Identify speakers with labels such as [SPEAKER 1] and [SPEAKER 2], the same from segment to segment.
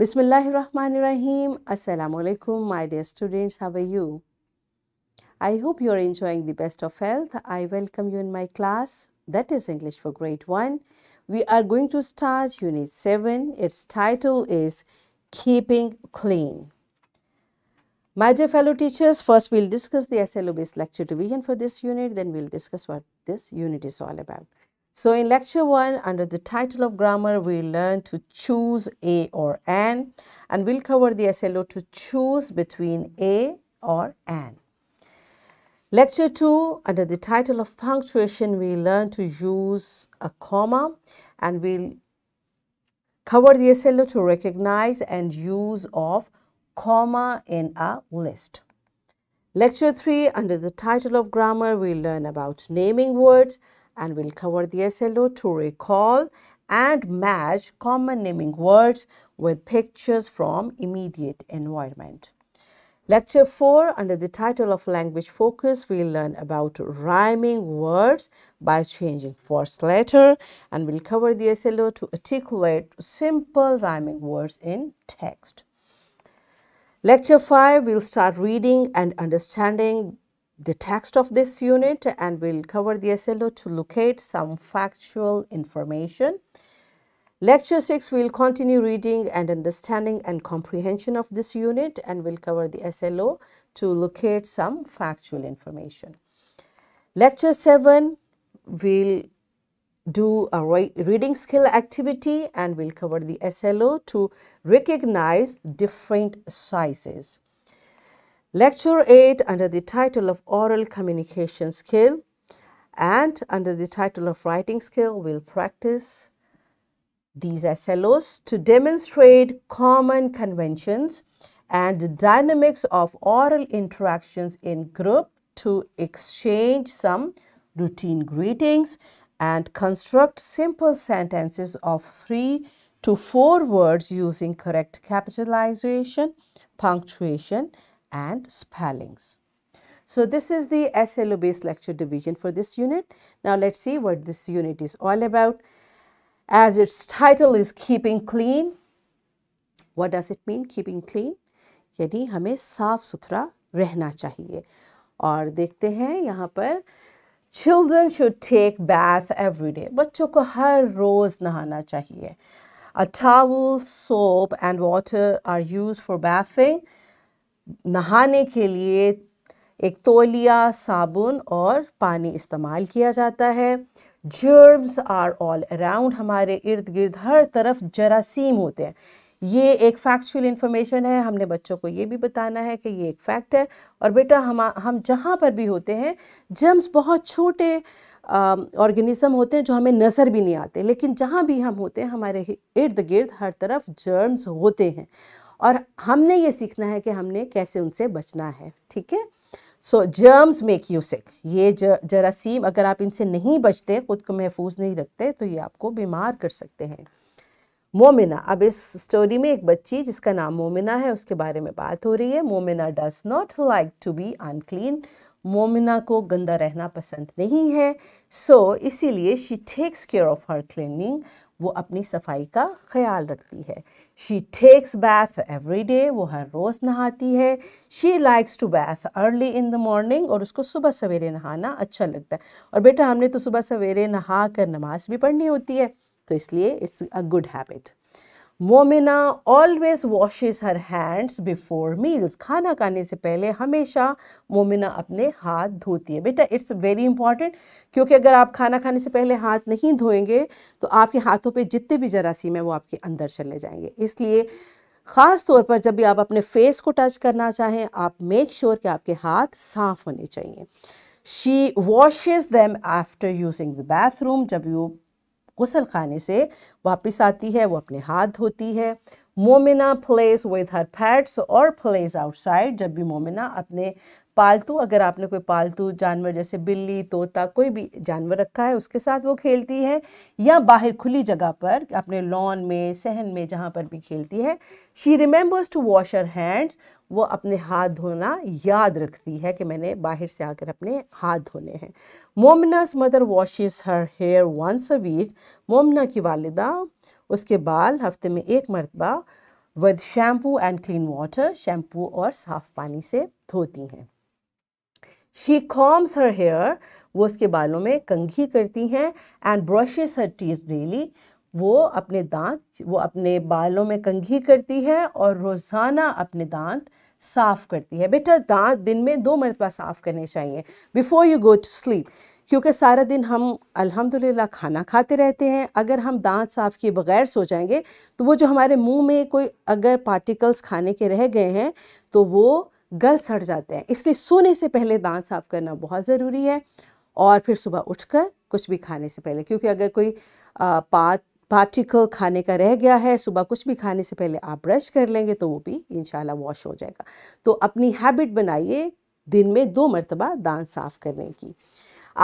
[SPEAKER 1] Bismillahir Rahmanir Rahim. Assalamu alaikum, my dear students. How are you? I hope you are enjoying the best of health. I welcome you in my class that is English for grade 1. We are going to start unit 7. Its title is Keeping Clean. My dear fellow teachers, first we'll discuss the SLO based lecture division for this unit, then we'll discuss what this unit is all about. So in lecture 1 under the title of grammar we learn to choose A or an and we'll cover the SLO to choose between A or an. Lecture 2 under the title of punctuation we learn to use a comma and we'll cover the SLO to recognize and use of comma in a list. Lecture 3 under the title of grammar we learn about naming words and we'll cover the SLO to recall and match common naming words with pictures from immediate environment. Lecture 4 under the title of language focus we'll learn about rhyming words by changing first letter and we'll cover the SLO to articulate simple rhyming words in text. Lecture 5 we'll start reading and understanding the text of this unit and we'll cover the SLO to locate some factual information. Lecture 6 will continue reading and understanding and comprehension of this unit and we will cover the SLO to locate some factual information. Lecture 7 will do a reading skill activity and we'll cover the SLO to recognize different sizes. Lecture 8 under the title of Oral Communication Skill and under the title of Writing Skill, we'll practice these SLOs to demonstrate common conventions and the dynamics of oral interactions in group to exchange some routine greetings and construct simple sentences of three to four words using correct capitalization, punctuation, and spellings. So this is the SLO based lecture division for this unit. Now let's see what this unit is all about. As its title is keeping clean, what does it mean keeping clean? यानी हमें साफ सुथरा रहना चाहिए और देखते हैं यहाँ पर children should take bath every बच्चों को हर रोज़ नहाना चाहिए a towel soap and water are use for bathing नहाने के लिए एक तौलिया साबुन और पानी इस्तेमाल किया जाता है जर्म्स आर ऑल अराउंड हमारे इर्द गिर्द हर तरफ जरासीम होते हैं ये एक फैक्चुअल इन्फॉर्मेशन है हमने बच्चों को ये भी बताना है कि ये एक फैक्ट है और बेटा हम हम जहाँ पर भी होते हैं जर्म्स बहुत छोटे ऑर्गेनिज़म होते हैं जो हमें नज़र भी नहीं आते लेकिन जहाँ भी हम होते हैं हमारे इर्द गिर्द हर तरफ जर्म्स होते हैं और हमने ये सीखना है कि हमने कैसे उनसे बचना है ठीक है so germs make you sick ये जरासीम अगर आप इनसे नहीं बचते ख़ुद को महफूज नहीं रखते तो ये आपको बीमार कर सकते हैं मोमिना अब इस स्टोरी में एक बच्ची जिसका नाम मोमिना है उसके बारे में बात हो रही है Momina does not like to be unclean Momina को गंदा रहना पसंद नहीं है सो so, इसीलिए she takes care of her cleaning वो अपनी सफाई का ख्याल रखती है she takes bath every day वो हर रोज़ नहाती है she likes to bath early in the morning और उसको सुबह सवेरे नहाना अच्छा लगता है और बेटा हमने तो सुबह सवेरे नहा कर नमाज भी पढ़नी होती है तो इसलिए it's a good habit Momina always washes her hands before meals खाना खाने से पहले हमेशा मोमिना अपने हाथ धोती है बेटा इट्स वेरी इंपॉर्टेंट क्योंकि अगर आप खाना खाने से पहले हाथ नहीं धोएंगे तो आपके हाथों पे जितने भी जरासीम है वो आपके अंदर चले जाएंगे इसलिए ख़ास तौर पर जब भी आप अपने फेस को टच करना चाहें आप मेक श्योर sure कि आपके हाथ साफ़ होने चाहिए she washes them after using the bathroom जब यू गसल खाने से वापस आती है वो अपने हाथ धोती है Momina plays with her pets और प्लेस आउटसाइड जब भी मोमिना अपने पालतू अगर आपने कोई पालतू जानवर जैसे बिल्ली तोता कोई भी जानवर रखा है उसके साथ वो खेलती है या बाहर खुली जगह पर अपने लॉन में सहन में जहाँ पर भी खेलती है she remembers to wash her hands वो अपने हाथ धोना याद रखती है कि मैंने बाहर से आकर अपने हाथ धोने हैं Momina's mother washes her hair once a week Momina की वालदा उसके बाल हफ्ते में एक मरतबा with shampoo and clean water shampoo और साफ़ पानी से धोती हैं शी कॉम्स हर हेयर वो उसके बालों में कंघी करती हैं and brushes her teeth daily वो अपने दांत वो अपने बालों में कंघी करती है और रोज़ाना अपने दांत साफ़ करती है बेटा दांत दिन में दो मरतबा साफ़ करने चाहिए before you go to sleep क्योंकि सारा दिन हम अल्हम्दुलिल्लाह खाना खाते रहते हैं अगर हम दांत साफ़ किए बगैर सो जाएंगे तो वो जो हमारे मुंह में कोई अगर पार्टिकल्स खाने के रह गए हैं तो वो गल सड़ जाते हैं इसलिए सोने से पहले दांत साफ करना बहुत ज़रूरी है और फिर सुबह उठकर कुछ भी खाने से पहले क्योंकि अगर कोई पात पार्टिकल खाने का रह गया है सुबह कुछ भी खाने से पहले आप ब्रश कर लेंगे तो वो भी इन वॉश हो जाएगा तो अपनी हैबिट बनाइए दिन में दो मरतबा दांत साफ़ करने की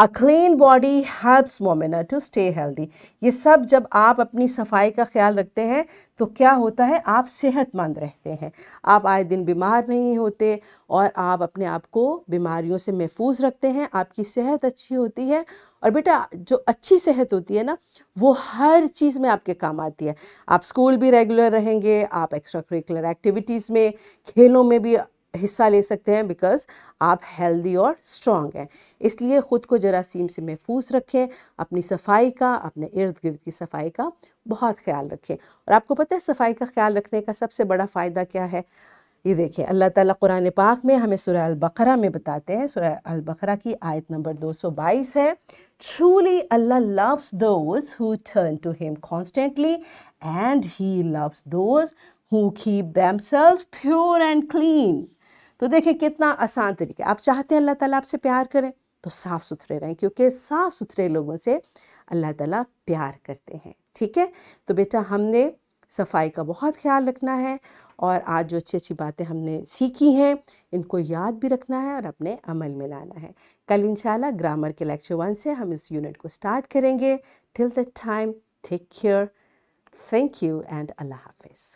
[SPEAKER 1] a clean body helps Momina to stay healthy ये सब जब आप अपनी सफाई का ख्याल रखते हैं तो क्या होता है आप सेहतमंद रहते हैं आप आए दिन बीमार नहीं होते और आप अपने आप को बीमारियों से महफूज रखते हैं आपकी सेहत अच्छी होती है और बेटा जो अच्छी सेहत होती है ना वो हर चीज़ में आपके काम आती है आप स्कूल भी रेगुलर रहेंगे आप एक्स्ट्रा करिकुलर एक्टिविटीज़ में खेलों में भी हिस्सा ले सकते हैं बिकॉज आप हेल्दी और स्ट्रांग हैं इसलिए ख़ुद को जरासीम से महफूज रखें अपनी सफाई का अपने इर्द गिर्द की सफाई का बहुत ख्याल रखें और आपको पता है सफाई का ख्याल रखने का सबसे बड़ा फ़ायदा क्या है ये देखिए अल्लाह ताला कुरान पाक में हमें सुरह अल-बकरा में बताते हैं सुरह अल-बकरा की आयत नंबर 222 है truly Allah loves those who turn to him constantly and he loves those who keep themselves pure and clean तो देखिए कितना आसान तरीका आप चाहते हैं अल्लाह ताला आपसे प्यार करें तो साफ़ सुथरे रहें क्योंकि साफ़ सुथरे लोगों से अल्लाह ताला प्यार करते हैं ठीक है तो बेटा हमने सफाई का बहुत ख्याल रखना है और आज जो अच्छी अच्छी बातें हमने सीखी हैं इनको याद भी रखना है और अपने अमल में लाना है कल इन ग्रामर के लेक्चर वन से हम इस यूनिट को स्टार्ट करेंगे till the time take care thank you and Allah हाफिज़